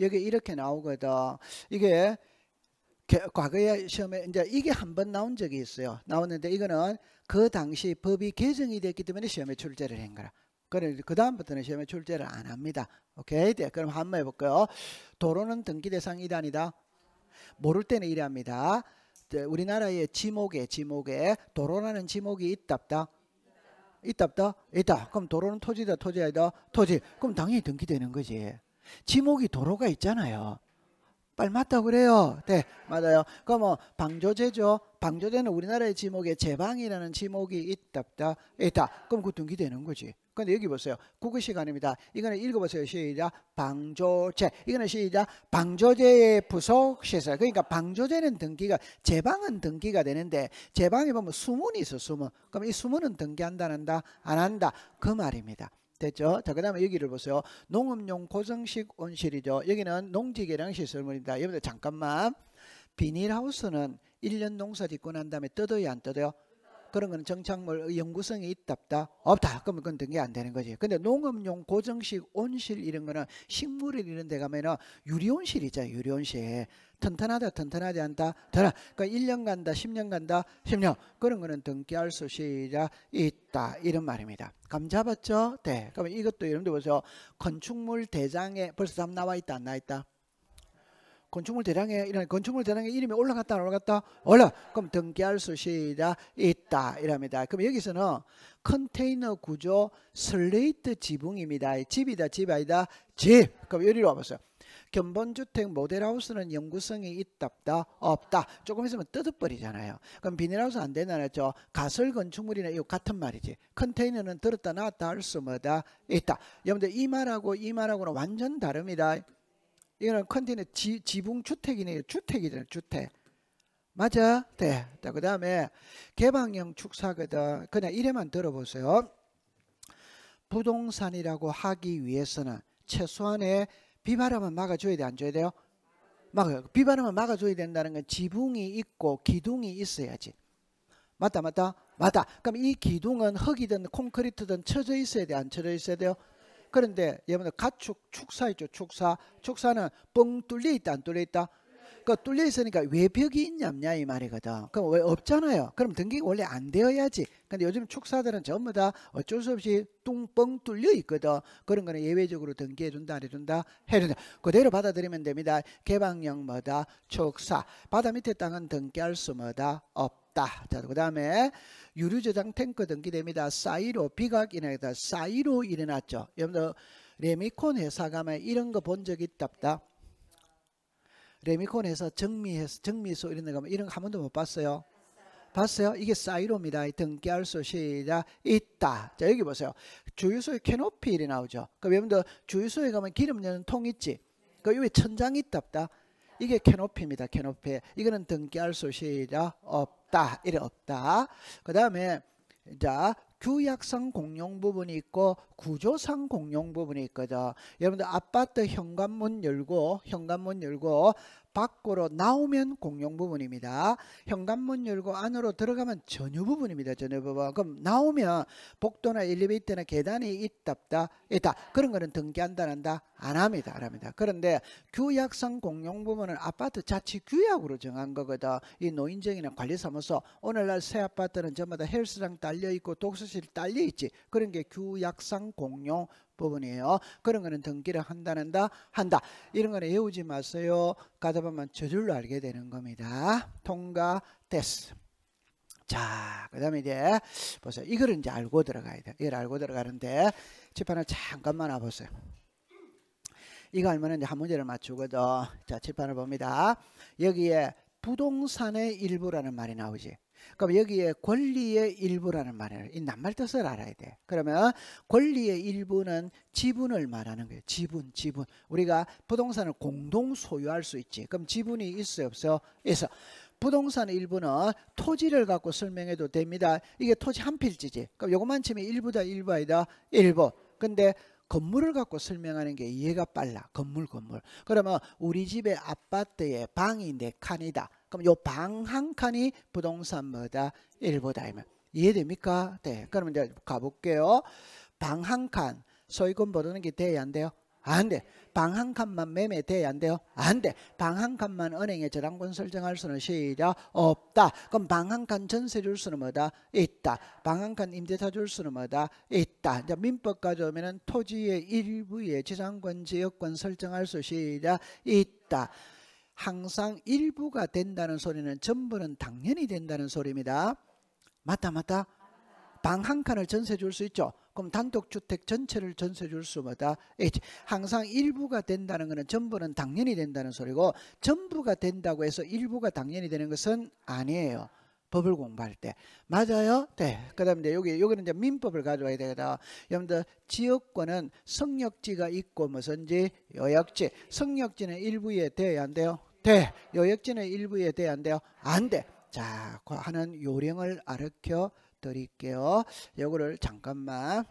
여기 이렇게 나오거든. 이게 과거의 시험에 이제 이게 한 번 나온 적이 있어요. 나왔는데 이거는 그 당시 법이 개정이 됐기 때문에 시험에 출제를 한 거라. 그 다음부터는 시험에 출제를 안 합니다. 오케이, 네, 그럼 한 번 해볼까요? 도로는 등기 대상 1단이다. 모를 때는 이랍니다. 네, 우리나라의 지목에 지목에 도로라는 지목이 있답다. 있답다. 있다. 그럼 도로는 토지다. 토지다. 아니 토지. 그럼 당연히 등기되는 거지. 지목이 도로가 있잖아요. 빨 맞다 그래요. 네, 맞아요. 그럼 뭐 방조제죠. 방조제는 우리나라의 지목에 제방이라는 지목이 있다, 없다, 있다. 그럼 그 등기되는 거지. 근데 여기 보세요. 국어 시간입니다. 이거는 읽어보세요. 시작. 방조제. 이거는 시작. 방조제의 부속 시설. 그러니까 방조제는 등기가 제방은 등기가 되는데 제방에 보면 수문이 있어. 수문. 그럼 이 수문은 등기한다, 한다, 안 한다. 그 말입니다. 됐죠? 자, 그 다음에 여기를 보세요. 농업용 고정식 온실이죠. 여기는 농지계량 시설물입니다. 여러분들 잠깐만. 비닐하우스는 1년 농사 짓고 난 다음에 뜯어야 안 뜯어요? 그런 거는 정착물 연구성이 있답다 없다 그러면 그건 등기 안 되는 거지 근데 농업용 고정식 온실 이런 거는 식물이 이런 데 가면은 유리온실 있잖아 유리온실 튼튼하다 튼튼하지 않다 더라 그러니까 1년 간다 10년 간다 10년 그런 거는 등기할 수 있다 이런 말입니다 감 잡았죠? 네 그러면 이것도 여러분들 보세요 건축물 대장에 벌써 3 나와 있다 안 나와 있다 건축물 대량의 이런 건축물 대량의 이름이 올라갔다 안 올라갔다 올라 그럼 등기할 수시다 있다 이랍니다. 그럼 여기서는 컨테이너 구조 슬레이트 지붕입니다. 집이다 집 아니다 집. 그럼 여기로 와봤어요. 견본주택 모델하우스는 영구성이 있답다 없다 조금 있으면 뜯어버리잖아요 그럼 비닐하우스 안 되나죠 가설 건축물이나 이 같은 말이지 컨테이너는 들었다 놨다 할수 뭐다 있다 여러분들 이 말하고 이 말하고는 완전 다릅니다 이거는 컨테이너 지, 지붕 주택이네요. 주택이잖아요. 주택. 맞아? 네. 그 다음에 개방형 축사거든. 그냥 이래만 들어보세요. 부동산이라고 하기 위해서는 최소한의 비바람은 막아줘야 돼? 안 줘야 돼요? 막아요. 비바람을 막아줘야 된다는 건 지붕이 있고 기둥이 있어야지. 맞다 맞다 맞다. 그럼 이 기둥은 흙이든 콘크리트든 쳐져 있어야 돼? 안 쳐져 있어야 돼요? 그런데 여러분들 가축 축사 있죠. 축사. 축사는 뻥 뚫려 있다 안 뚫려 있다. 그 뚫려 있으니까 왜 벽이 있냐 없냐 이 말이거든. 그럼 왜 없잖아요. 그럼 등기 원래 안 되어야지. 근데 요즘 축사들은 전부 다 어쩔 수 없이 뚱뻥 뚫려 있거든. 그런 거는 예외적으로 등기해 준다, 해 준다, 해 준다. 그대로 받아들이면 됩니다. 개방형 뭐다, 축사. 바다 밑에 땅은 등기할 수 뭐다, 없. 없다. 자, 그 다음에 유류 저장 탱크 등기됩니다. 사이로 비각 인해다 사이로 일어났죠. 여러분들 레미콘 회사 가면 이런 거 본 적 있다 없다. 레미콘 회사 정미해서 정미소 이런 데 가면 이런 거 한 번도 못 봤어요. 봤어요? 이게 사이로입니다. 등기할 수 시작 있다. 자 여기 보세요. 주유소에 캐노피 일이 나오죠. 그럼 여러분들 주유소에 가면 기름 여는 통 있지. 그 위에 천장 있다 없다. 이게 캐노피입니다. 캐노피. 이거는 등기할 소시라 없다. 이래 없다. 그 다음에 자 규약상 공용 부분이 있고 구조상 공용 부분이 있거든. 여러분들 아파트 현관문 열고 현관문 열고 밖으로 나오면 공용 부분입니다. 현관문 열고 안으로 들어가면 전유 부분입니다. 전유 부분. 그럼 나오면 복도나 엘리베이터나 계단이 있답다 있다. 그런 거는 등기한다 한다 안 합니다. 안 합니다. 그런데 규약상 공용 부분은 아파트 자치 규약으로 정한 거거든. 이 노인정이나 관리사무소 오늘날 새 아파트는 전부 다 헬스장 딸려 있고 독서실 딸려 있지. 그런 게 규약상 공용 부분이에요. 그런 거는 등기를 한다는다 한다. 이런 거는 외우지 마세요. 가다 보면 저절로 알게 되는 겁니다. 통과됐어. 자, 그 다음에 이제 보세요. 이거를 이제 알고 들어가야 돼요. 이걸 알고 들어가는데 칠판을 잠깐만 와보세요. 이거 알면 이제 한 문제를 맞추거든. 자, 칠판을 봅니다. 여기에 부동산의 일부라는 말이 나오지. 그럼 여기에 권리의 일부라는 말이에요. 이 낱말 뜻을 알아야 돼. 그러면 권리의 일부는 지분을 말하는 거예요. 지분, 지분. 우리가 부동산을 공동 소유할 수 있지. 그럼 지분이 있어요, 없어요? 있어. 부동산 일부는 토지를 갖고 설명해도 됩니다. 이게 토지 한 필지지. 그럼 요것만 치면 일부다, 일부이다, 일부. 근데 건물을 갖고 설명하는 게 이해가 빨라. 건물, 건물. 그러면 우리 집의 아파트의 방이 네 칸이다. 그럼 요방 한 칸이 부동산마다 일보다 이면 이해됩니까? 네. 그럼 이제 가볼게요. 방 한 칸. 소유권 보도는 게 돼야 안 돼요? 안 돼. 방 한 칸만 매매돼야 안 돼요? 안 돼. 방 한 칸만 은행에 저당권 설정할 수는 시작 없다. 그럼 방 한 칸 전세 줄 수는 뭐다? 있다. 방 한 칸 임대차 줄 수는 뭐다? 있다. 이제 민법 가져오면 토지의 일부에 지상권 지역권 설정할 수 시작 있다. 항상 일부가 된다는 소리는 전부는 당연히 된다는 소리입니다. 맞다 맞다. 방 한 칸을 전세 줄수 있죠. 그럼 단독주택 전체를 전세 줄 수마다 예, 항상 일부가 된다는 것은 전부는 당연히 된다는 소리고 전부가 된다고 해서 일부가 당연히 되는 것은 아니에요. 법을 공부할 때 맞아요? 네. 그다음에 이제 여기 여기는 이제 민법을 가져와야 되겠다. 여러분들 지역권은 성역지가 있고 무슨지 요역지. 성역지는 일부에 대야안 돼요. 돼. 요역지는 일부에 대야안 돼요. 안 돼. 자, 그 하는 요령을 알려 드릴게요. 요거를 잠깐만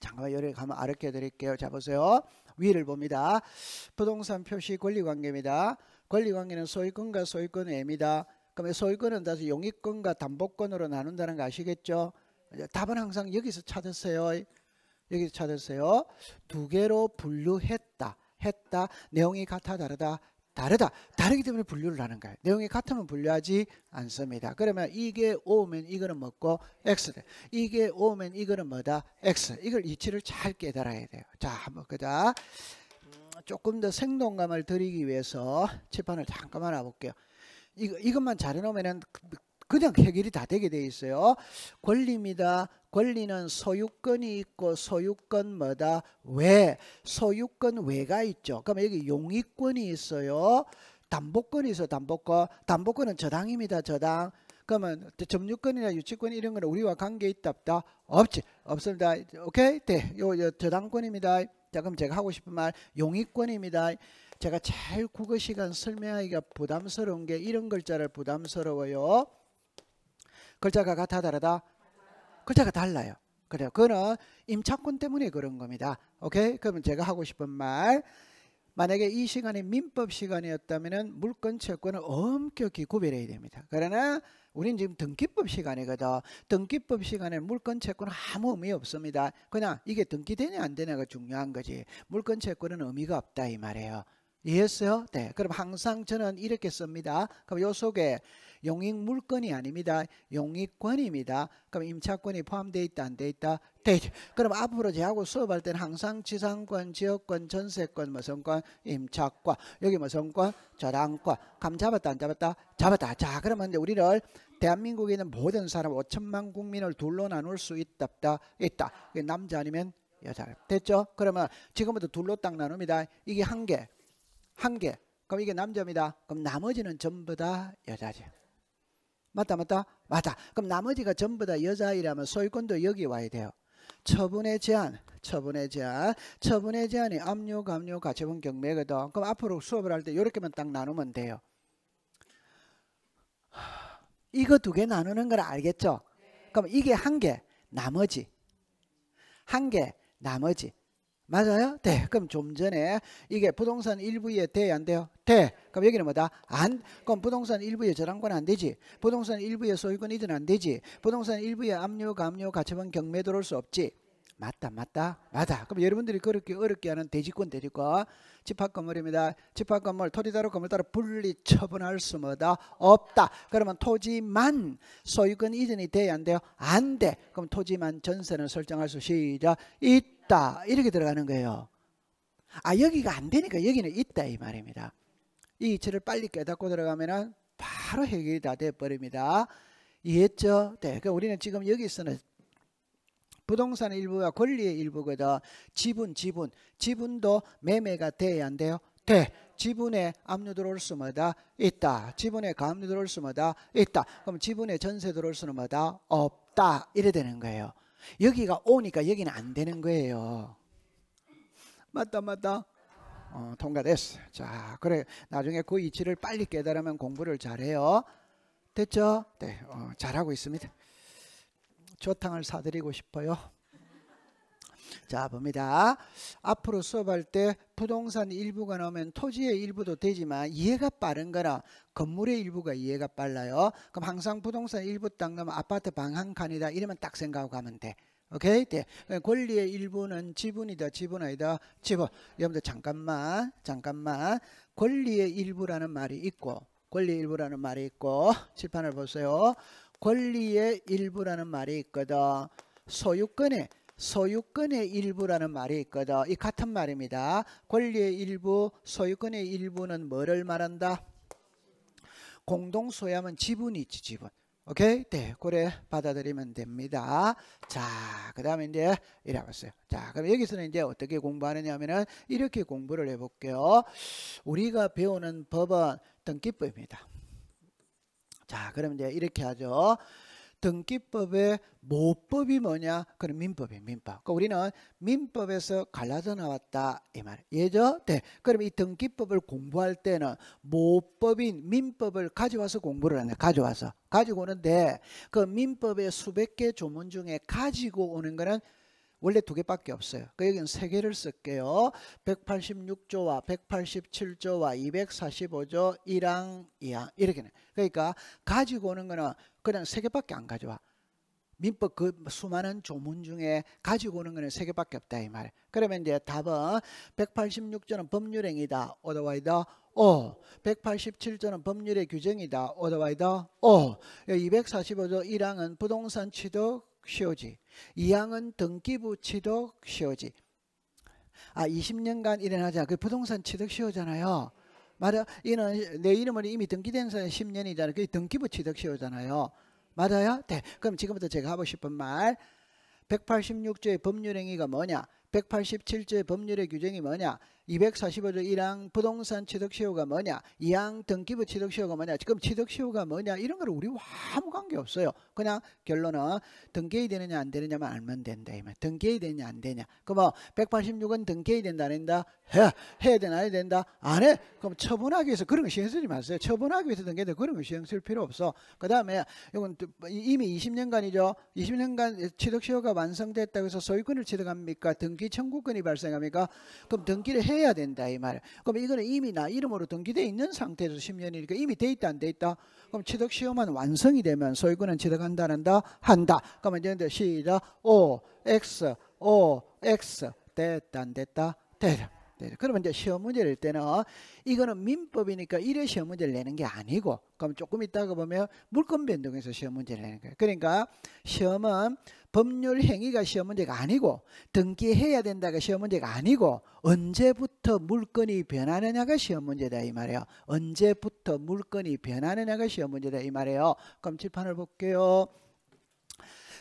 잠깐만 요령 가면 알려 드릴게요. 자 보세요. 위를 봅니다. 부동산 표시 권리관계입니다. 권리관계는 소유권과 소유권 외입니다. 그러면 그러니까 소유권은 다시 용익권과 담보권으로 나눈다는 거 아시겠죠? 답은 항상 여기서 찾으세요. 여기서 찾으세요. 두 개로 분류했다. 했다. 내용이 같아 다르다. 다르다. 다르기 때문에 분류를 하는 거예요. 내용이 같으면 분류하지 않습니다. 그러면 이게 오면 이거는 먹고 X래. 이게 오면 이거는 뭐다? X. 이걸 이치를 잘 깨달아야 돼요. 자, 한번 그다. 음, 조금 더 생동감을 드리기 위해서 칠판을 잠깐만 알볼게요 이, 것만 잘해놓으면 그, 그냥 해결이 다 되게 돼 있어요. 권리입니다. 권리는 소유권이 있고 소유권 뭐다? 왜? 소유권 왜가 있죠. 그럼 여기 용의권이 있어요. 담보권이 있어 담보권. 담보권은 저당입니다. 저당. 그러면 점유권이나 유치권 이런 거는 우리와 관계 있다 없다? 없지. 없습니다. 오케이? 네. 요, 요 저당권입니다. 자, 그럼 제가 하고 싶은 말 용의권입니다. 제가 제일 국어 시간 설명하기가 부담스러운 게 이런 글자를 부담스러워요. 글자가 같아 다르다? 글자가 달라요. 그래요. 그거는 임차권 때문에 그런 겁니다. 오케이? 그러면 제가 하고 싶은 말. 만약에 이 시간이 민법 시간이었다면 물권 채권을 엄격히 구별해야 됩니다. 그러나 우린 지금 등기법 시간이거든. 등기법 시간에 물권 채권은 아무 의미 없습니다. 그냥 이게 등기되냐 안 되냐가 중요한 거지. 물권 채권은 의미가 없다 이 말이에요. 이해했어요? 네. 그럼 항상 저는 이렇게 씁니다. 그럼 요 속에 용익 물건이 아닙니다. 용익권입니다. 그럼 임차권이 포함되어 있다, 안 되어 있다? 되 있다. 그럼 앞으로 제하고 수업할 때는 항상 지상권, 지역권, 전세권, 무슨권, 뭐 임차권, 여기 무슨권, 뭐 저당권. 감 잡았다, 안 잡았다? 잡았다. 자, 그러면 이제 우리를 대한민국에 는 모든 사람 5천만 국민을 둘로 나눌 수 있답다 있다. 남자 아니면 여자. 됐죠? 그러면 지금부터 둘로 딱 나눕니다. 이게 한 개, 한 개. 그럼 이게 남자입니다. 그럼 나머지는 전부 다 여자지. 맞다, 맞다, 맞다. 그럼 나머지가 전부 다 여자이라면 소유권도 여기 와야 돼요. 처분의 제한, 처분의 제한, 처분의 제한이 압류, 감류, 가처분 경매거든. 그럼 앞으로 수업을 할 때 이렇게만 딱 나누면 돼요. 이거 두 개 나누는 걸 알겠죠? 네. 그럼 이게 한 개, 나머지. 한 개, 나머지. 맞아요? 네. 그럼 좀 전에 이게 부동산 일부에 돼야 안 돼요? 돼. 그럼 여기는 뭐다? 안. 그럼 부동산 일부에 저런 건안 되지. 부동산 일부에 소유권이든 안 되지. 부동산 일부에 압류, 감류, 가처분, 경매 들어올 수 없지. 맞다 맞다 맞아 그럼 여러분들이 그렇게 어렵게 하는 대지권 대지권 집합건물입니다 집합건물 토지다로 건물 따로 분리 처분할 수마다 없다 그러면 토지만 소유권 이전이 돼야 안 돼요 안돼 그럼 토지만 전세는 설정할 수 시작 있다 이렇게 들어가는 거예요 아 여기가 안 되니까 여기는 있다 이 말입니다 이 이치를 빨리 깨닫고 들어가면은 바로 해결이 다 돼버립니다 이해했죠? 네. 그러니까 우리는 지금 여기서는 부동산 일부와 권리의 일부거든. 지분, 지분. 지분도 매매가 돼야 안 돼요? 돼. 지분에 압류 들어올 수마다 있다. 지분에 가압류 들어올 수마다 있다. 그럼 지분에 전세 들어올 수마다 없다. 이래 되는 거예요. 여기가 오니까 여기는 안 되는 거예요. 맞다, 맞다. 어, 통과됐어. 자, 그래. 나중에 그 이치를 빨리 깨달으면 공부를 잘해요. 됐죠? 네, 어, 잘하고 있습니다. 저탕을 사드리고 싶어요. 자 봅니다. 앞으로 수업할 때 부동산 일부가 나오면 토지의 일부도 되지만 이해가 빠른 거라 건물의 일부가 이해가 빨라요. 그럼 항상 부동산 일부 땅 가면 아파트 방 한칸이다 이러면 딱 생각하고 가면 돼. 오케이? 네. 권리의 일부는 지분이다, 지분 아니다, 지분. 여러분들 잠깐만, 잠깐만. 권리의 일부라는 말이 있고 권리의 일부라는 말이 있고 칠판을 보세요. 권리의 일부라는 말이 있거든. 소유권의 소유권의 일부라는 말이 있거든. 이 같은 말입니다. 권리의 일부, 소유권의 일부는 뭐를 말한다? 공동 소유하면 지분이 있지, 지분. 오케이? 네, 그래 받아들이면 됩니다. 자, 그 다음에 이제 이래 봤어요. 자, 그럼 여기서는 이제 어떻게 공부하느냐 하면은 이렇게 공부를 해볼게요. 우리가 배우는 법은 등기법입니다. 자, 그럼 이제 이렇게 하죠. 등기법의 모법이 뭐냐? 그럼 민법이에요, 민법. 그러니까 우리는 민법에서 갈라져 나왔다. 이 말. 예죠? 네. 그럼 이 등기법을 공부할 때는 모법인 민법을 가져와서 공부를 하네. 가져와서. 가지고 오는데 네. 그 민법의 수백 개 조문 중에 가지고 오는 거는 원래 두 개밖에 없어요. 그러 그러니까 여기는 세 개를 쓸게요. 186조와 187조와 245조 1항 2항 이렇게는. 그러니까 가지고 오는 거는 그냥 세 개밖에 안 가져와. 민법 그 수많은 조문 중에 가지고 오는 거는 세 개밖에 없다 이 말. 그러면 이제 답은 186조는 법률행위다. 오더와이더 오. 187조는 법률의 규정이다. 오더와이더 오. 245조 1항은 부동산 취득 쉬오지 이양은 등기부 취득 쉬오지아 20년간 일어나자 그 부동산 취득 쉬오잖아요 맞아. 이는 내 이름으로 이미 등기된 사람 10년이잖아요. 그게 등기부 취득 쉬오잖아요 맞아요? 네. 그럼 지금부터 제가 하고 싶은 말 186조의 법률행위가 뭐냐? 187조의 법률의 규정이 뭐냐? 245조 1항 부동산 취득시효가 뭐냐? 2항 등기부 취득시효가 뭐냐? 지금 취득시효가 뭐냐? 이런 거를 우리 아무 관계 없어요. 그냥 결론은 등계이 되느냐 안 되느냐만 알면 된다. 이면 등계이 되느냐 안 되냐. 그뭐 186은 등계이 된다 안 된다. 해야 해야 되나 해야 된다. 안 해. 그럼 처분하기 위해서 그런 거 신경 쓰지 마세요. 처분하기 위해서 등계돼 그런 거 신경 쓸 필요 없어. 그다음에 이건 이미 20년간이죠. 20년간 취득시효가 완성됐다고 해서 소유권을 취득합니까? 등기 청구권이 발생합니까? 그럼 등기를 해야 된다 이 말. 그럼 이거는 이미 나 이름으로 등기돼 있는 상태에서 10년이니까 이미 돼 있다 안 돼 있다. 그럼 취득 시험은 완성이 되면 서 이거는 취득한다 는다 한다. 그러면 이제 시작. O X O X 됐다 안 됐다 됐다. 네, 그러면 이제 시험 문제를 때는 어, 이거는 민법이니까 이래 시험 문제를 내는 게 아니고 그럼 조금 있다가 보면 물권 변동에서 시험 문제를 내는 거예요. 그러니까 시험은 법률 행위가 시험 문제가 아니고 등기해야 된다가 시험 문제가 아니고 언제부터 물건이 변하느냐가 시험 문제다 이 말이에요. 언제부터 물건이 변하느냐가 시험 문제다 이 말이에요. 그럼 칠판을 볼게요.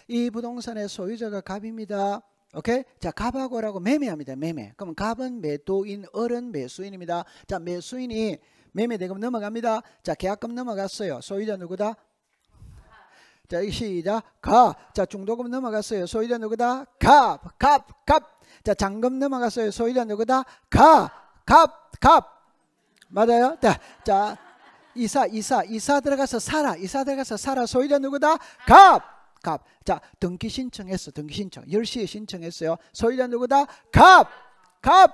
이 부동산의 소유자가 갑입니다. 오케이? 자, 갑하고라고 매매합니다. 매매. 그럼 갑은 매도인, 어른 매수인입니다. 자, 매수인이 매매 대금 넘어갑니다. 자, 계약금 넘어갔어요. 소유자 누구다? 자, 시작. 가. 자, 중도금 넘어갔어요. 소유자 누구다? 갑. 갑. 갑. 자, 잔금 넘어갔어요. 소유자 누구다? 가. 갑. 갑. 맞아요? 자, 자, 이사, 이사, 이사 들어가서 살아. 이사 들어가서 살아. 소유자 누구다? 갑. 갑. 자, 등기 신청했어. 등기 신청. 10시에 신청했어요. 소유자 누구다? 갑. 갑.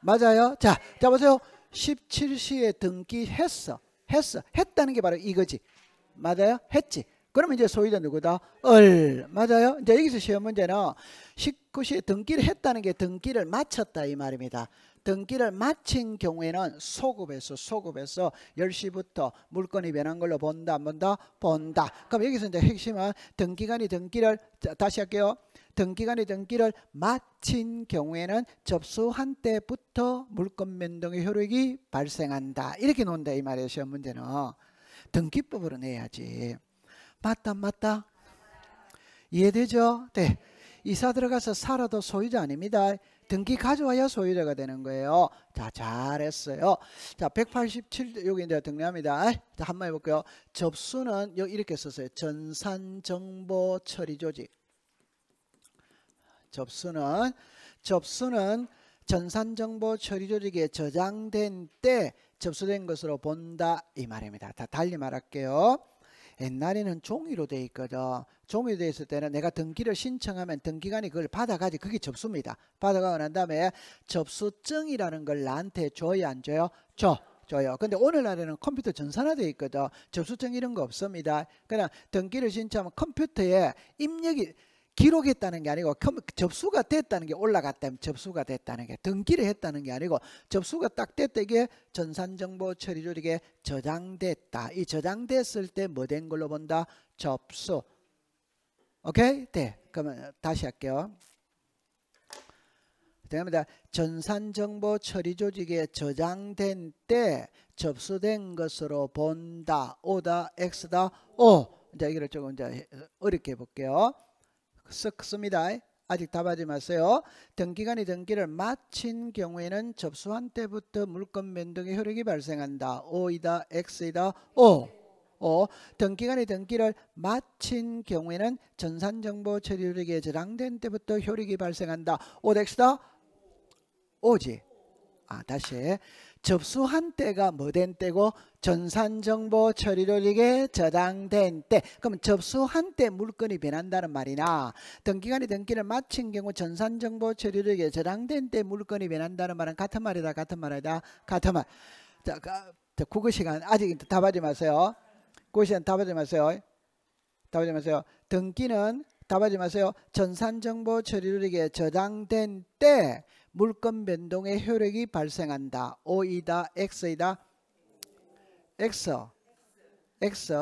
맞아요. 자, 자 보세요. 17시에 등기했어. 했어. 했다는 게 바로 이거지. 맞아요? 했지. 그러면 이제 소유자 누구다? 얼. 맞아요? 이제 여기서 시험 문제는 19시에 등기를 했다는 게 등기를 마쳤다 이 말입니다. 등기를 마친 경우에는 소급에서 소급에서 10시부터 물건이 변한 걸로 본다 안 본다 본다. 그럼 여기서 이제 핵심은 등기간이 등기를 다시 할게요. 등기간의 등기를 마친 경우에는 접수한 때부터 물권 변동의 효력이 발생한다. 이렇게 논다 이 말이에요. 시험 문제는. 등기법으로 내야지. 맞다 맞다. 이해되죠? 네. 이사 들어가서 살아도 소유자 아닙니다. 등기 가져와야 소유자가 되는 거예요. 자, 잘했어요. 자, 187 여기 이제 정리합니다. 자, 한번 해볼게요. 접수는 이렇게 썼어요. 전산 정보 처리 조직. 접수는 접수는 전산 정보 처리 조직에 저장된 때 접수된 것으로 본다 이 말입니다. 다 달리 말할게요. 옛날에는 종이로 돼 있거든. 종이로 돼 있을 때는 내가 등기를 신청하면 등기관이 그걸 받아가지 그게 접수입니다. 받아가고 난 다음에 접수증이라는 걸 나한테 줘야 안 줘요? 줘. 줘요. 근데 오늘날에는 컴퓨터 전산화돼 있거든. 접수증 이런 거 없습니다. 그냥 등기를 신청하면 컴퓨터에 입력이 기록했다는 게 아니고 접수가 됐다는 게 올라갔다면 접수가 됐다는 게 등기를 했다는 게 아니고 접수가 딱 됐다 이게 전산정보 처리 조직에 저장됐다. 이 저장됐을 때 뭐 된 걸로 본다? 접수. 오케이? 네. 그러면 다시 할게요. 됩니다. 전산정보 처리 조직에 저장된 때 접수된 것으로 본다. 오다, 엑스다, 오. 이제 이걸 조금 이제 어렵게 해 볼게요 습니다 아직 답하지 마세요. 등기간이 등기를 마친 경우에는 접수한 때부터 물권 변동의 효력이 발생한다. O이다, X이다, O. O. 등기간이 등기를 마친 경우에는 전산정보 처리력에 저장된 때부터 효력이 발생한다. O, X다, O지. 아, 다시. 접수한 때가 뭐된 때고 전산정보 처리를 이게 저장된 때 그럼 접수한 때 물건이 변한다는 말이나 등기관이 등기를 마친 경우 전산정보 처리를 이게 저장된 때 물건이 변한다는 말은 같은 말이다 같은 말이다 같은 말 자, 자 국어 시간 아직 답하지 마세요 국어 시간 답하지 마세요 답하지 마세요 등기는 답하지 마세요 전산정보 처리를 이게 저장된 때 물건 변동의 효력이 발생한다. O이다, X이다. X, X.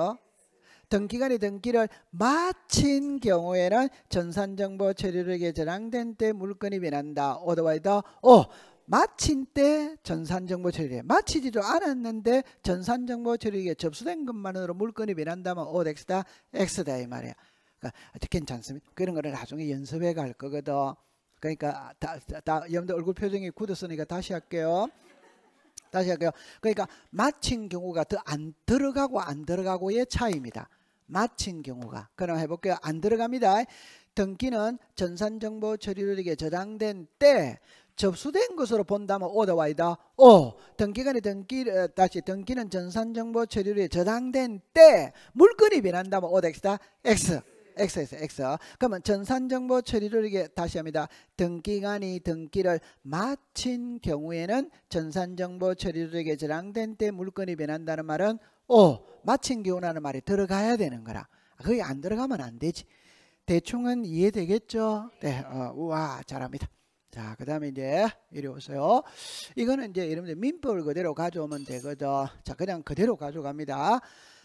등기간의 등기를 마친 경우에는 전산정보 처리록에 저장된 때 물건이 변한다. 오더와이더 오 마친 때 전산정보 처리에 마치지도 않았는데 전산정보 처리에 접수된 것만으로 물건이 변한다면 O, 스다엑스다이 말이야. 그러니까 괜찮습니다. 그런 거를 나중에 연습해 갈 거거든. 그러니까 다, 다 여러분들 얼굴 표정이 굳었으니까 다시 할게요. 다시 할게요. 그러니까 마친 경우가 더 안 들어가고 안 들어가고의 차이입니다. 마친 경우가 그럼 해볼게요. 안 들어갑니다. 등기는 전산정보 처리료에게 저장된 때 접수된 것으로 본다면 오더와이다. 오등기관의 등기 어, 다시 등기는 전산정보 처리료에 저장된 때 물건이 변한다면 오더엑스다. 엑스 X에서 X. 그러면 전산정보 처리를 이게 다시 합니다. 등기관이 등기를 마친 경우에는 전산정보 처리력에 저장된 때 물건이 변한다는 말은 오 어, 마친 경우라는 말이 들어가야 되는 거라. 그게 안 들어가면 안 되지. 대충은 이해되겠죠? 네, 어, 우와 잘합니다. 자, 그 다음에 이제 이리 오세요. 이거는 이제 여러분들 민법을 그대로 가져오면 되거든. 자, 그냥 그대로 가져갑니다.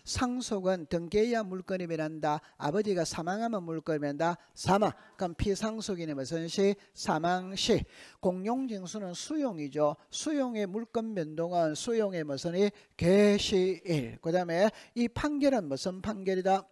상속은 등계야 물건이 면한다 아버지가 사망하면 물건이 변한다. 사망. 그럼 피상속인의 무슨 시? 사망시. 공용징수는 수용이죠. 수용의 물건 면동은 수용의 무슨 이? 개시일. 그 다음에 이 판결은 무슨 판결이다?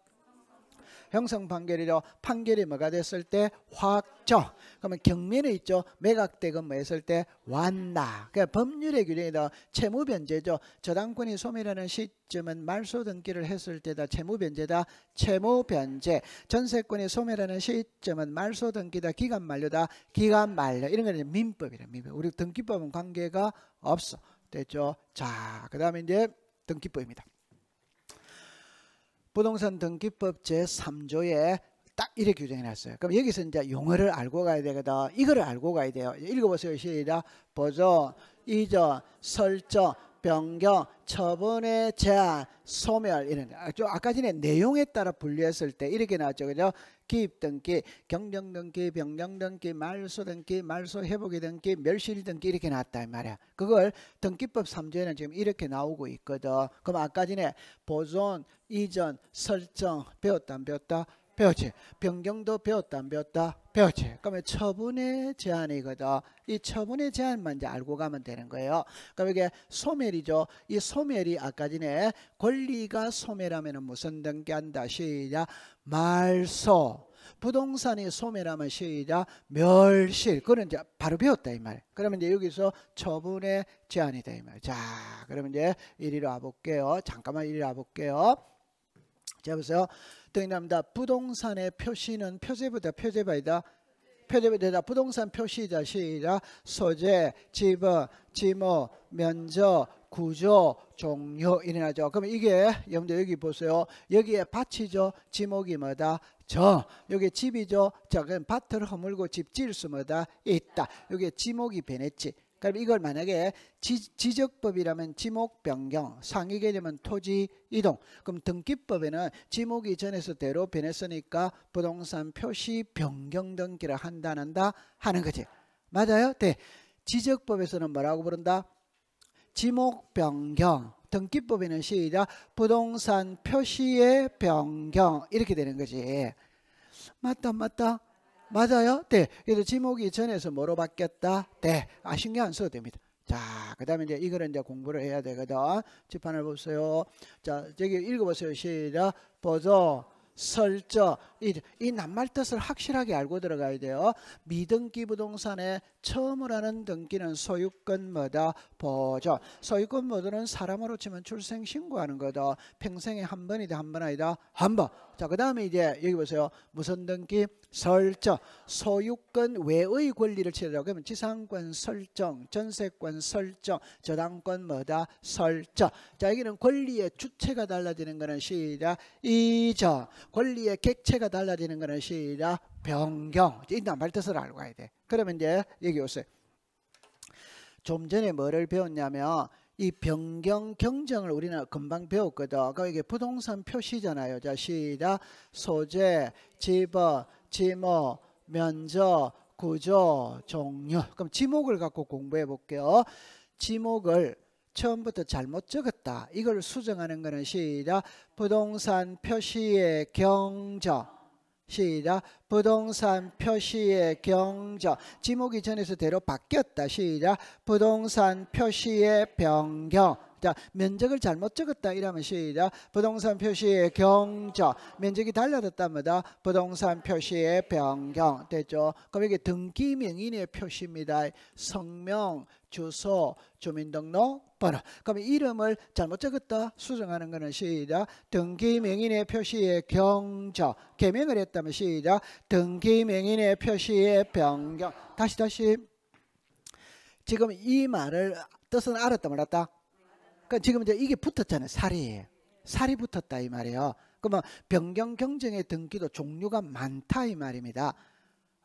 형성 판결이죠. 판결이 뭐가 됐을 때 확정. 그러면 경매는 있죠. 매각대금 뭐 했을 때 완납. 그러니까 법률의 규정이다. 채무 변제죠. 저당권이 소멸하는 시점은 말소 등기를 했을 때다. 채무 변제다. 채무 변제. 전세권이 소멸하는 시점은 말소 등기다. 기간 만료다. 기간 만료. 이런 거는 민법이래 민법. 우리 등기법은 관계가 없어. 됐죠. 자, 그다음에 이제 등기법입니다. 부동산 등기법 제3조에 딱 이렇게 규정해 놨어요. 그럼 여기서 이제 용어를 알고 가야 되거든. 이거를 알고 가야 돼요. 읽어보세요. 시작. 보조, 이조, 설조, 변경, 처분의 제한, 소멸 이런 아주 아까 전에 내용에 따라 분류했을 때 이렇게 나왔죠. 그죠? 기입 등기, 경정 등기, 변경 등기, 말소 등기, 말소 회복이 등기, 멸실 등기 이렇게 나왔다 이 말이야. 그걸 등기법 3조에는 지금 이렇게 나오고 있거든. 그럼 아까 전에 보존, 이전, 설정 배웠다 안 배웠다? 배웠지. 변경도 배웠다 안 배웠다? 배웠지. 그러면 처분의 제한이거든. 이 처분의 제한만 이제 알고 가면 되는 거예요. 그럼 이게 소멸이죠. 이 소멸이 아까 전에 권리가 소멸하면 무슨 등기한다? 시작. 말소. 부동산이 소멸하면 시작 멸실 그런 이제 바로 배웠다 이 말. 그러면 이제 여기서 처분의 제한이다 이 말. 자, 그러면 이제 이리로 와볼게요. 잠깐만 이리로 와볼게요. 자 보세요. 등이랍니다. 부동산의 표시는 표제보다 표제바이다. 표제보다 부동산 표시자 시라 소재, 지분, 지모, 면적, 구조, 종류 일어나죠. 그럼 이게 여러분들 여기 보세요. 여기에 밭이죠. 지목이 뭐다? 저. 여기 집이죠. 저. 그럼 밭을 허물고 집 지을 수마다 있다. 여기 지목이 변했지. 그럼 이걸 만약에 지, 적법이라면 지목 변경, 상위 개념은 토지 이동. 그럼 등기법에는 지목이 전에서 대로 변했으니까 부동산 표시 변경 등기를 한다 한다 하는 거지. 맞아요? 네. 지적법에서는 뭐라고 부른다? 지목 변경. 등기법에는 시작 부동산 표시의 변경 이렇게 되는 거지. 맞다 맞다. 맞아요? 대. 네. 그래서 지목이 전에서 뭐로 바뀌었다? 대. 네. 아, 신경 안 써도 됩니다. 자, 그 다음에 이제 이거 이제 공부를 해야 되거든. 지판을 보세요. 자, 여기 읽어보세요. 시작. 보조, 설저. 이, 낱말 뜻을 확실하게 알고 들어가야 돼요. 미등기 부동산의 처음으로 하는 등기는 소유권 뭐다? 보존. 소유권 뭐다는 사람으로 치면 출생 신고하는 거다. 평생에 한 번이다 한 번 아니다 한 번. 자, 그다음에 이제 여기 보세요. 무선 등기 설정. 소유권 외의 권리를 치려고 그면 지상권 설정, 전세권 설정, 저당권 뭐다? 설정. 자, 여기는 권리의 주체가 달라지는 거는 시작. 이자. 권리의 객체가 달라지는 거는 시작 변경 인단 발뜻을 알고 가야 돼. 그러면 이제 여기 오세요. 좀 전에 뭐를 배웠냐면 이 변경 경정을 우리는 금방 배웠거든. 그러니까 이게 부동산 표시잖아요. 자 시작 소재 집어 지목 면적 구조 종류 그럼 지목을 갖고 공부해 볼게요. 지목을 처음부터 잘못 적었다. 이걸 수정하는 것은 시작 부동산 표시의 경정 시작. 부동산 표시의 경정. 지목이 전에서 대로 바뀌었다. 시작. 부동산 표시의 변경. 자, 면적을 잘못 적었다 이러면 시작. 부동산 표시의 경정. 면적이 달라졌답니다. 부동산 표시의 변경. 됐죠? 그럼 이게 등기 명인의 표시입니다. 성명, 주소, 주민등록번호. 그럼 이름을 잘못 적었다 수정하는 것은 시작. 등기명인의 표시에 경정. 개명을 했다면 시작. 등기명인의 표시에 변경. 다시 다시. 지금 이 말을 뜻은 알았다 말았다. 그러니까 지금 이제 이게 붙었잖아요. 살이. 살이 붙었다 이 말이에요. 그러면 변경 경쟁의 등기도 종류가 많다 이 말입니다.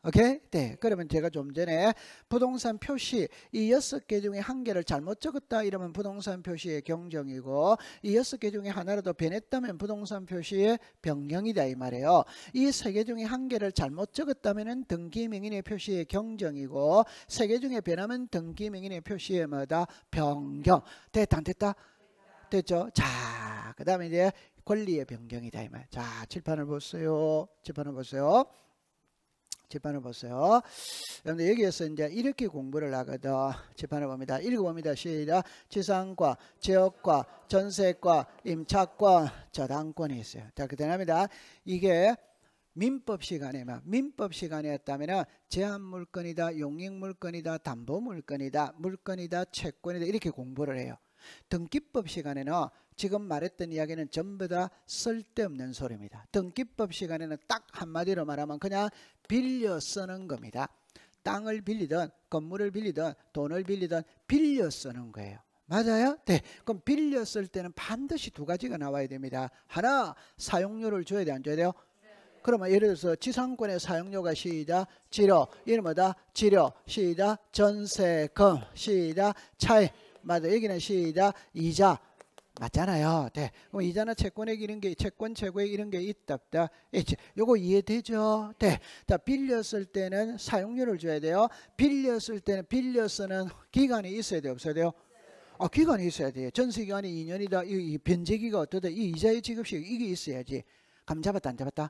오케이? 네. 그러면 제가 좀 전에 부동산 표시 이 여섯 개 중에 한 개를 잘못 적었다 이러면 부동산 표시의 경정이고 이 여섯 개 중에 하나라도 변했다면 부동산 표시의 변경이다 이 말이에요. 이 세 개 중에 한 개를 잘못 적었다면 등기명인의 표시의 경정이고 세 개 중에 변하면 등기명인의 표시의 뭐다? 변경. 됐다 안 됐다? 됐죠? 자, 그 다음에 이제 권리의 변경이다 이 말. 자, 칠판을 보세요. 칠판을 보세요. 재판을 보세요. 여러분들 여기에서 이제 이렇게 공부를 하거든. 재판을 봅니다. 읽어봅니다. 시작. 지상과 지역과 전세과 임차과 저당권이 있어요. 자, 그대로합니다. 이게 민법 시간에만 민법 시간이었다면 제한 물건이다, 용익 물건이다, 담보 물건이다, 물건이다, 채권이다 이렇게 공부를 해요. 등기법 시간에는 지금 말했던 이야기는 전부 다 쓸데없는 소리입니다. 등기법 시간에는 딱 한마디로 말하면 그냥 빌려 쓰는 겁니다. 땅을 빌리든 건물을 빌리든 돈을 빌리든 빌려 쓰는 거예요. 맞아요? 네. 그럼 빌려 쓸 때는 반드시 두 가지가 나와야 됩니다. 하나, 사용료를 줘야 돼, 안 줘야 돼요? 그러면 예를 들어서 지상권의 사용료가 시다 지료 이름마다 지료 시다 전세금 시다 차이 맞아 여기는 시다 이자 맞잖아요. 네. 그럼 이자나 채권액 이런 게 채권 최고액 이런 게 있다 다 있지. 요거 이해되죠? 네. 자, 빌렸을 때는 사용료를 줘야 돼요. 빌렸을 때는 빌려서는 기간이 있어야 돼요. 없어야 돼요? 아, 기간이 있어야 돼요. 전세 기간이 2년이다. 이, 이 변제기가 어떠다. 이 이자의 지급식 이게 있어야지. 감 잡았다 안 잡았다?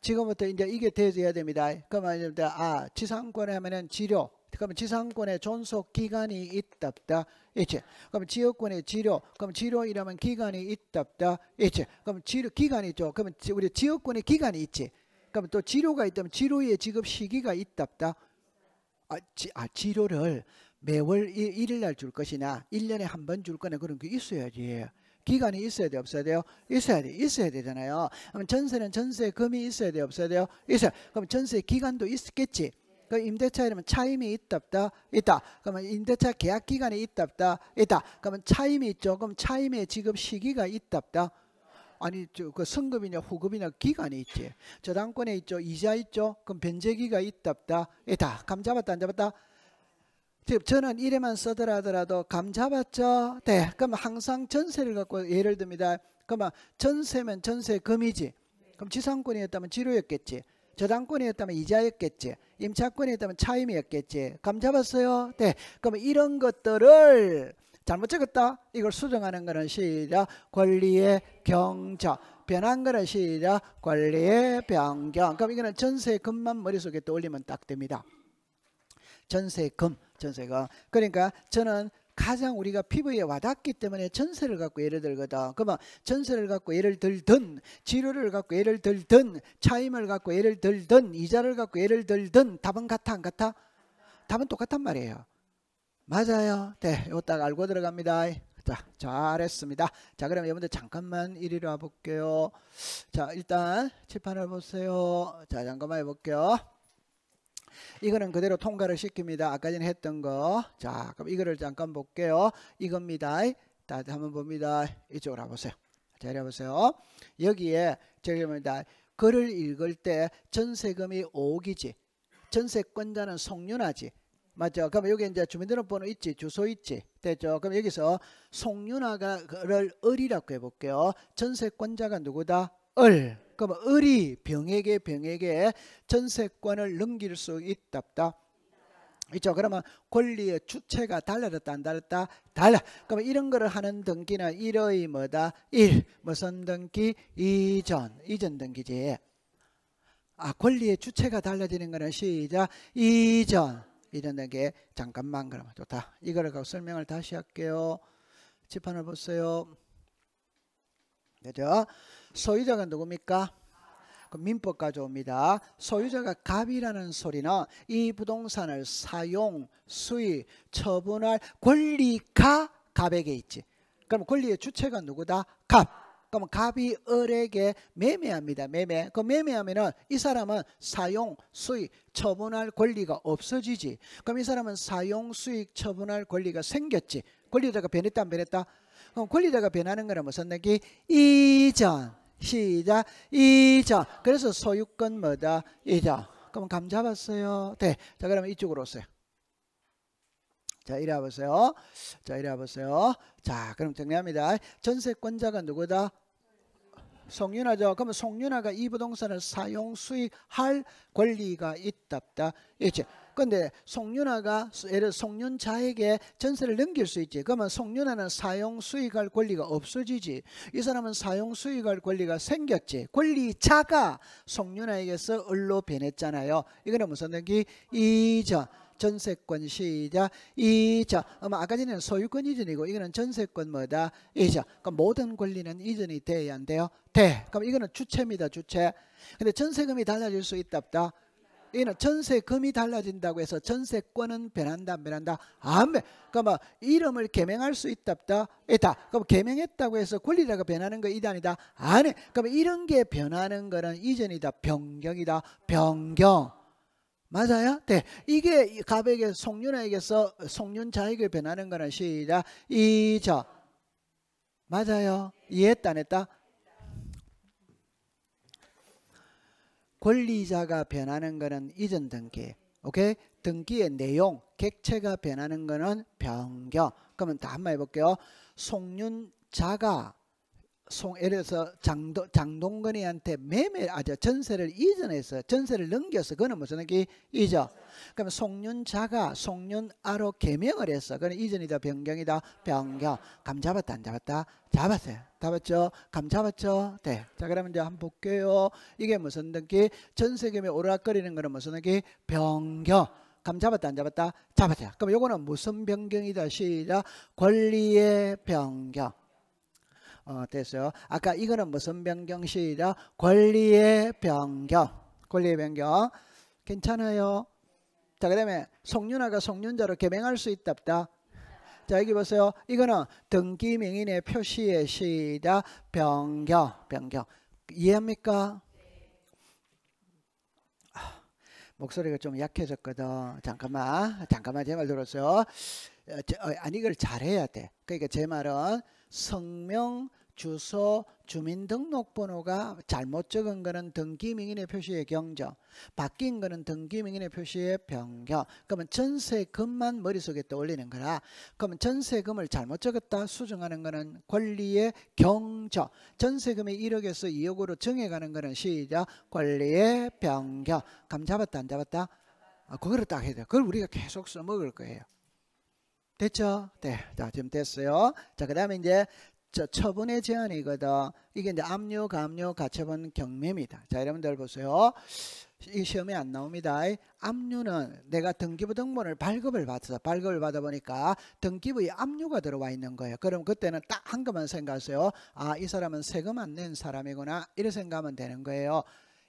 지금부터 이제 이게 되야 됩니다. 그러면 이제 아, 지상권에 하면은 지료 그러면 지상권의 존속 기간이 있다없다 있지. 그럼 지역권의 지료. 그럼 지료이라면 기간이 있다없다 있지. 그럼 지료 기간이 있죠. 그러면 우리 지역권의 기간이 있지. 그럼 또 지료가 있다면 지료의 지급 시기가 있다없다 아, 지, 아 지료를 매월 일일날줄 것이나 일년에 한 번 줄 거나 그런 게 있어야지. 기간이 있어야 돼 없어야 돼요? 있어야 돼. 있어야 되잖아요. 그럼 전세는 전세 금이 있어야 돼 없어야 돼요? 있어요. 그럼 전세 기간도 있겠지. 그 임대차 이름은 차임이 있다 없다 있다. 그러면 임대차 계약 기간이 있다 없다 있다. 그러면 차임이 조금 차임의 지급 시기가 있다 없다. 아니 그 성급이냐 후급이냐 기간이 있지. 저당권에 있죠. 이자 있죠. 그럼 변제기가 있다 없다 있다. 감 잡았다 안 잡았다. 즉 저는 이래만 써더라 하더라도 감 잡았죠. 네. 그럼 항상 전세를 갖고 예를 듭니다. 그러면 전세면 전세금이지. 그럼 지상권이었다면 지루였겠지. 저당권이었다면 이자였겠지. 임차권이었다면 차임이었겠지. 감 잡았어요? 네. 그러면 이런 것들을 잘못 적었다. 이걸 수정하는 거는 시작 권리의 경자. 변한 거는 시작 권리의 변경. 그럼 이거는 전세금만 머릿속에 떠올리면 딱 됩니다. 전세금, 전세금. 그러니까 저는 가장 우리가 피부에 와닿기 때문에 전세를 갖고 예를 들거든. 그러면 전세를 갖고 예를 들든 지료를 갖고 예를 들든 차임을 갖고 예를 들든 이자를 갖고 예를 들든 답은 같아 안 같아? 답은 똑같단 말이에요. 맞아요. 네, 이거 딱 알고 들어갑니다. 자, 잘했습니다. 자, 그럼 여러분들 잠깐만 이리로 와볼게요. 자, 일단 칠판을 보세요. 자, 잠깐만 해볼게요. 이거는 그대로 통과를 시킵니다. 아까 전에 했던 거. 자, 그럼 이거를 잠깐 볼게요. 이겁니다. 다 한번 봅니다. 이쪽으로 와보세요. 자리 보세요 여기에 저기입니다. 글을 읽을 때 전세금이 5억이지. 전세권자는 송윤아지. 맞죠? 그럼 여기 이제 주민등록번호 있지, 주소 있지, 됐죠? 그럼 여기서 송윤아가를 을이라고 해볼게요. 전세권자가 누구다? 을 그러면 을이 병에게 병에게 전세권을 넘길 수 있답다. 있죠. 그러면 권리의 주체가 달라졌다 안 달랐다 달라. 그러면 이런 거를 하는 등기는 일의 뭐다 일 무슨 등기 이전 이전 등기지. 아 권리의 주체가 달라지는 거는 시작 이전 이전 등기 잠깐만 그러면 좋다. 이거를 갖고 설명을 다시 할게요. 지판을 보세요. 되죠? 소유자가 누굽니까? 그 민법 가져옵니다. 소유자가 갑이라는 소리는 이 부동산을 사용, 수익, 처분할 권리가 갑에게 있지. 그럼 권리의 주체가 누구다? 갑. 그럼 갑이 을에게 매매합니다. 매매. 그 매매하면은 이 사람은 사용, 수익, 처분할 권리가 없어지지. 그럼 이 사람은 사용, 수익, 처분할 권리가 생겼지. 권리가 변했다 안 변했다? 그럼 어, 권리자가 변하는 거는 무슨 얘기? 이전. 시작. 이전. 그래서 소유권 뭐다? 이전. 그럼 감 잡았어요? 네. 자, 그러면 이쪽으로 오세요. 자, 이리 와보세요. 자, 이리 와보세요. 자, 그럼 정리합니다. 전세권자가 누구다? 송윤화죠. 그러면 송윤화가 이 부동산을 사용 수익할 권리가 있답다. 이제 근데 송윤화가 예를 송윤자에게 전세를 넘길 수 있지. 그러면 송윤화는 사용 수익할 권리가 없어지지. 이 사람은 사용 수익할 권리가 생겼지. 권리자가 송윤화에게서 을로 변했잖아요. 이거는 무슨 얘기? 이자. 전세권 시작 이자 음, 아까 전에는 소유권 이전이고 이거는 전세권 뭐다 이자 그럼 모든 권리는 이전이 돼야 안 돼요 돼 그럼 이거는 주체입니다 주체 근데 전세금이 달라질 수 있다 없다 이는 전세금이 달라진다고 해서 전세권은 변한다 안 변한다 안변 그러 뭐 이름을 개명할 수 있다 없다 있다 그럼 개명했다고 해서 권리라고 변하는 거 이단이다 아니 그럼 이런 게 변하는 거는 이전이다 변경이다 변경 맞아요? 네. 이게 갑에게 송윤에게서 송윤자에게 변하는 거는 시작 이자 맞아요? 이해했다 안 했다? 권리자가 변하는 거는 이전 등기 오케이? 등기의 내용 객체가 변하는 거는 변경 그러면 다 한 번 해볼게요. 송윤자가 송에서 장도, 장동건이한테 매매 아저 전세를 이전해서 전세를 넘겨서 그는 무슨 얘기 이죠. 그러 송윤자가 송윤아로 개명을 했어. 그는 이전이다 변경이다 변경. 감 잡았다 안 잡았다 잡았어요. 잡았죠. 감 잡았죠. 네. 자 그러면 이제 한번 볼게요. 이게 무슨 등기 전세금이 오락거리는 거는 무슨 등기 변경. 감 잡았다 안 잡았다 잡았어요. 그럼 요거는 무슨 변경이다 시작 권리의 변경. 어, 됐어요. 아까 이거는 무슨 변경시이다? 권리의 변경. 권리의 변경. 괜찮아요. 자, 그 다음에 송윤아가 송윤자로 개명할 수 있다 없다? 자, 여기 보세요. 이거는 등기 명인의 표시의 시다 이 변경, 변경. 이해합니까? 아, 목소리가 좀 약해졌거든. 잠깐만, 잠깐만 제 말 들었어요. 어, 어, 아니 이걸 잘해야 돼. 그러니까 제 말은 성명 주소, 주민등록번호가 잘못 적은 거는 등기명인의 표시의 경정, 바뀐 거는 등기명인의 표시의 변경. 그러면 전세금만 머릿속에 떠올리는 거라. 그러면 전세금을 잘못 적었다 수정하는 거는 권리의 경정. 전세금이 1억에서 2억으로 정해가는 거는 시작 권리의 변경. 감 잡았다 안 잡았다? 아, 그거를 딱 해야 돼. 그걸 우리가 계속 써먹을 거예요. 됐죠? 네. 자, 지금 됐어요. 자, 그 다음에 이제 저 처분의 제한이거든. 이게 이제 압류, 감류, 가처분, 경매입니다. 자, 여러분들 보세요. 이 시험에 안 나옵니다. 압류는 내가 등기부 등본을 발급을 받아서 발급을 받아 보니까 등기부에 압류가 들어와 있는 거예요. 그럼 그때는 딱 한 것만 생각하세요. 아, 이 사람은 세금 안 낸 사람이구나. 이렇게 생각하면 되는 거예요.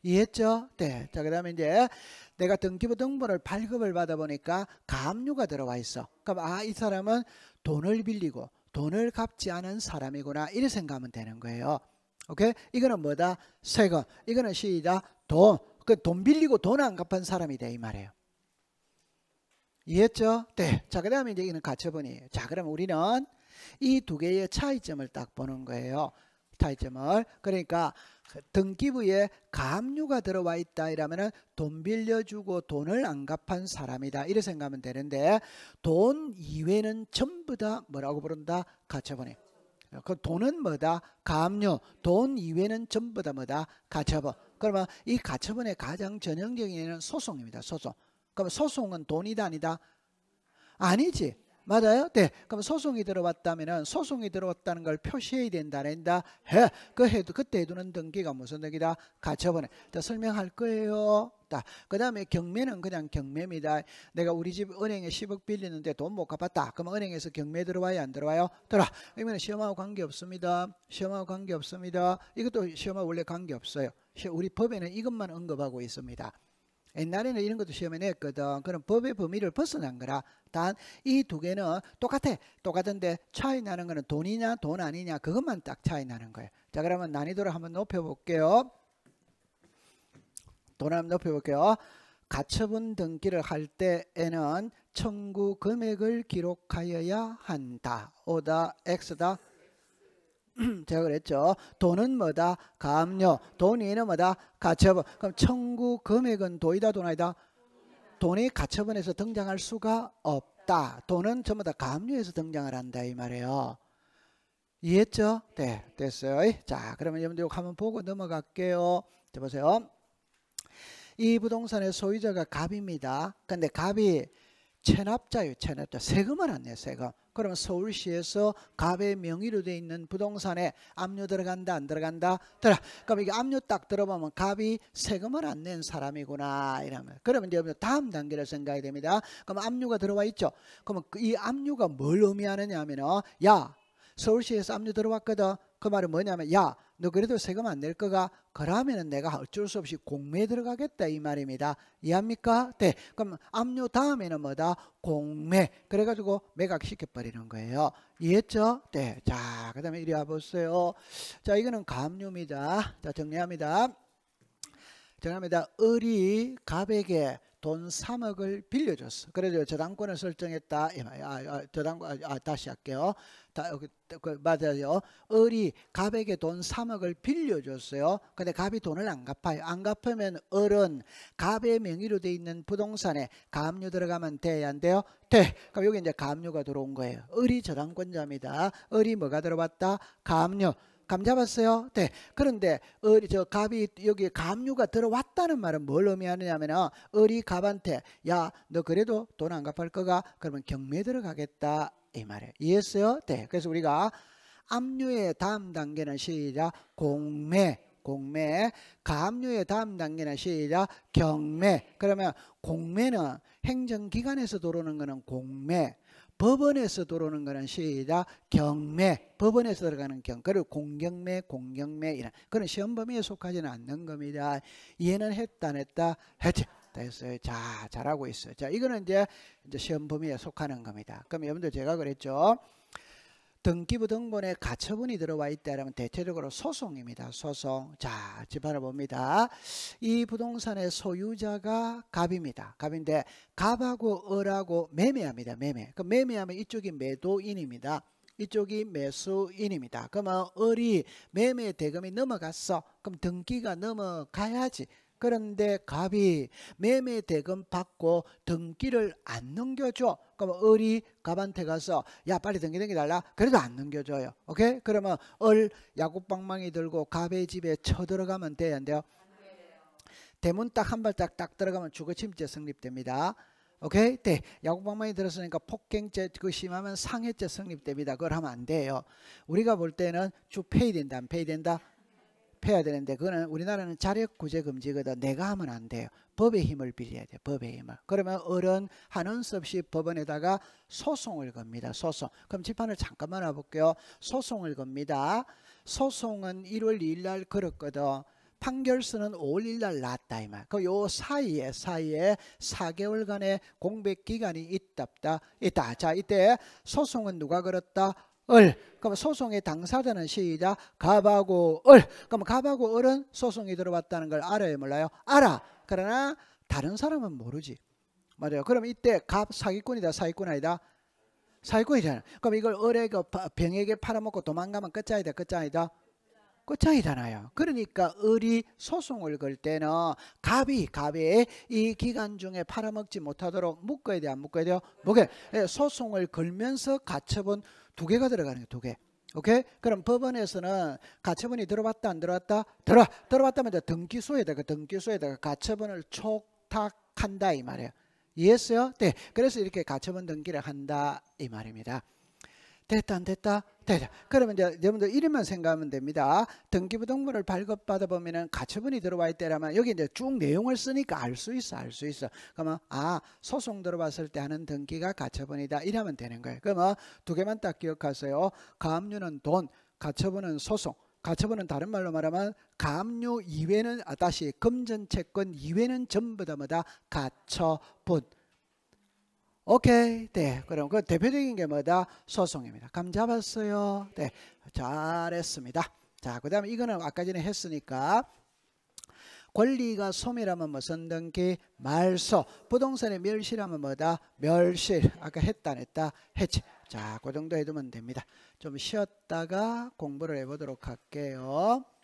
이해했죠? 네. 자, 그 다음에 이제 내가 등기부 등본을 발급을 받아 보니까 감류가 들어와 있어. 그럼 아, 이 사람은 돈을 빌리고 돈을 갚지 않은 사람이구나 이렇게 생각하면 되는 거예요. 오케이? 이거는 뭐다? 세금. 이거는 시작 돈. 그 돈 빌리고 돈 안 갚은 사람이다 이 말이에요. 이해했죠? 네. 자, 그 다음에 이제 이는 가처분이. 자, 그럼 우리는 이 두 개의 차이점을 딱 보는 거예요. 차이점을. 그러니까 등기부에 가압류가 들어와 있다 이러면은 돈 빌려주고 돈을 안 갚은 사람이다 이렇게 생각하면 되는데 돈 이외는 전부 다 뭐라고 부른다 가처분이 그 돈은 뭐다 가압류 돈 이외는 전부 다 뭐다 가처분 그러면 이 가처분의 가장 전형적인 소송입니다 소송 그럼 소송은 돈이다 아니다 아니지 맞아요? 네. 그럼 소송이 들어왔다면은 소송이 들어왔다는 걸 표시해야 된다, 된다. 해. 그 해도 그때 해두는 등기가 무슨 등기다? 가처분에. 자, 설명할 거예요. 그 다음에 경매는 그냥 경매입니다. 내가 우리 집 은행에 10억 빌리는데 돈 못 갚았다. 그럼 은행에서 경매 들어와요? 안 들어와요? 들어. 이거는 시험하고 관계없습니다. 시험하고 관계없습니다. 이것도 시험하고 원래 관계없어요. 우리 법에는 이것만 언급하고 있습니다. 옛날에는 이런 것도 시험에 냈거든. 그럼 법의 범위를 벗어난 거라. 단 이 두 개는 똑같아. 똑같은데 차이 나는 거는 돈이냐 돈 아니냐 그것만 딱 차이 나는 거예요. 자 그러면 난이도를 한번 높여볼게요. 돈 한번 높여볼게요. 가처분 등기를 할 때에는 청구 금액을 기록하여야 한다. 오다 X다 제가 그랬죠. 돈은 뭐다? 감요. 돈이는 뭐다? 가처분. 그럼 청구 금액은 도이다 돈이다? 돈이 가처분에서 등장할 수가 없다. 돈은 전부 다 감유에서 등장을 한다 이 말이에요. 이해했죠? 네, 됐어요. 자, 그러면 여러분들 이거 한번 보고 넘어갈게요. 자, 보세요. 이 부동산의 소유자가 갑입니다. 근데 갑이 체납자요, 체납자. 세금을 안 내, 세금. 그러면 서울시에서 갑의 명의로 돼 있는 부동산에 압류 들어간다, 안 들어간다? 들어. 그럼 이게 압류 딱 들어보면 갑이 세금을 안 낸 사람이구나. 이러면. 그러면 이제 다음 단계를 생각해야 됩니다. 그럼 압류가 들어와 있죠. 그러면 그 이 압류가 뭘 의미하느냐 하면은, 야, 서울시에서 압류 들어왔거든. 그 말은 뭐냐면, 야, 너 그래도 세금 안 낼 거가? 그러면은 내가 어쩔 수 없이 공매 들어가겠다 이 말입니다. 이해합니까? 네. 그럼 압류 다음에는 뭐다? 공매. 그래가지고 매각시켜버리는 거예요. 이해했죠? 네. 자, 그 다음에 이리 와보세요. 자, 이거는 감류입니다. 자, 정리합니다. 정합니다. 을이 갑에게 돈 3억을 빌려줬어. 그래서 저당권을 설정했다. 아, 아, 저당권, 아, 아 다시 할게요. 다, 그, 그, 맞아요. 을이 갑에게 돈 3억을 빌려줬어요. 근데 갑이 돈을 안 갚아요. 안 갚으면 을은 갑의 명의로 돼 있는 부동산에 가류 들어가면 돼야 안 돼요? 돼. 그럼 여기 이제 가류가 들어온 거예요. 을이 저당권자입니다. 을이 뭐가 들어왔다? 가류감 잡았어요? 네. 그런데 을이 저 갑이 여기 감류가 들어왔다는 말은 뭘의미하느냐면 을이 갑한테 야너 그래도 돈 안 갚을 거가? 그러면 경매 들어가겠다. 이 말이에요. 이해했어요? 네. 그래서 우리가 압류의 다음 단계는 시작 공매 공매 가압류의 다음 단계는 시작 경매 그러면 공매는 행정기관에서 들어오는 거는 공매 법원에서 들어오는 거는 시작 경매 법원에서 들어가는 경 그리고 공경매 공경매 이런 그런 시험 범위에 속하지는 않는 겁니다 이해는 했다 안 했다 했죠 됐어요. 자, 잘하고 있어. 요 자, 이거는 이제, 이제 시험 범위에 속하는 겁니다. 그럼 여러분들 제가 그랬죠. 등기부 등본에 가처분이 들어와 있다면 대체적으로 소송입니다. 소송. 자, 집안을 봅니다. 이 부동산의 소유자가 갑입니다. 갑인데 갑하고 을하고 매매합니다. 매매. 그 매매하면 이쪽이 매도인입니다. 이쪽이 매수인입니다. 그러면 을이 매매 대금이 넘어갔어. 그럼 등기가 넘어가야지. 그런데 갑이 매매 대금 받고 등기를 안 넘겨줘. 그럼 을이 갑한테 가서 야 빨리 등기 넘겨달라. 그래도 안 넘겨줘요. 오케이? 그러면 을 야구방망이 들고 갑의 집에 쳐들어가면 돼야 안 돼요? 대문 딱 한 발딱딱 들어가면 주거침입죄 성립됩니다. 오케이? 네. 야구방망이 들었으니까 폭행죄 그 심하면 상해죄 성립됩니다. 그걸 하면 안 돼요. 우리가 볼 때는 주폐이 된다 안 페이 된다? 패야 되는데 그거는 우리나라는 자력 구제 금지거든 내가 하면 안 돼요. 법의 힘을 빌려야 돼 법의 힘을. 그러면 어른 하는 수 없이 법원에다가 소송을 겁니다. 소송. 그럼 집판을 잠깐만 와볼게요. 소송을 겁니다. 소송은 1월 2일 날 걸었거든. 판결서는 5월 1일 날 났다 이말. 그 요 사이에 사이에 4개월간의 공백 기간이 있답다. 있다. 자, 이때 소송은 누가 걸었다? 을 그럼 소송의 당사자는 시작 갑하고 을 그럼 갑하고 을은 소송이 들어왔다는 걸 알아요 몰라요 알아 그러나 다른 사람은 모르지 맞아요 그럼 이때 갑 사기꾼이다 사기꾼 아니다 사기꾼이잖아 그럼 이걸 을에게 병에게 팔아먹고 도망가면 끝장이다 끝장이다 끝장이잖아요. 그 그러니까 을이 소송을 걸 때는 갑이 갑의 이 기간 중에 팔아먹지 못하도록 묶어야 돼, 안 묶어야 돼요? 묶어 예, 소송을 걸면서 가처분 두 개가 들어가는 거두 개. 오케이? 그럼 법원에서는 가처분이 들어왔다 안 들어왔다? 들어 들어왔다면 등기소에다가 그 등기소에다가 가처분을 촉탁한다 이 말이에요. 이해했어요? 네. 그래서 이렇게 가처분 등기를 한다 이 말입니다. 됐다 안 됐다 됐다. 그러면 이제 여러분들 이름만 생각하면 됩니다. 등기부등본을 발급받아 보면은 가처분이 들어와 있대라면 여기 이제 쭉 내용을 쓰니까 알 수 있어 알 수 있어. 그러면 아 소송 들어왔을 때 하는 등기가 가처분이다 이러면 되는 거예요. 그러면 두 개만 딱 기억하세요. 가압류는 돈, 가처분은 소송. 가처분은 다른 말로 말하면 가압류 이외는 아, 다시 금전채권 이외는 전부 다 뭐다 가처분. 오케이. 네. 그럼 그 대표적인 게 뭐다? 소송입니다. 감 잡았어요. 네. 잘했습니다. 자, 그 다음에 이거는 아까 전에 했으니까 권리가 소멸하면 무슨 뭐 등기? 말소. 부동산의 멸실하면 뭐다? 멸실. 아까 했다 냈다 했지. 자, 그 정도 해두면 됩니다. 좀 쉬었다가 공부를 해보도록 할게요.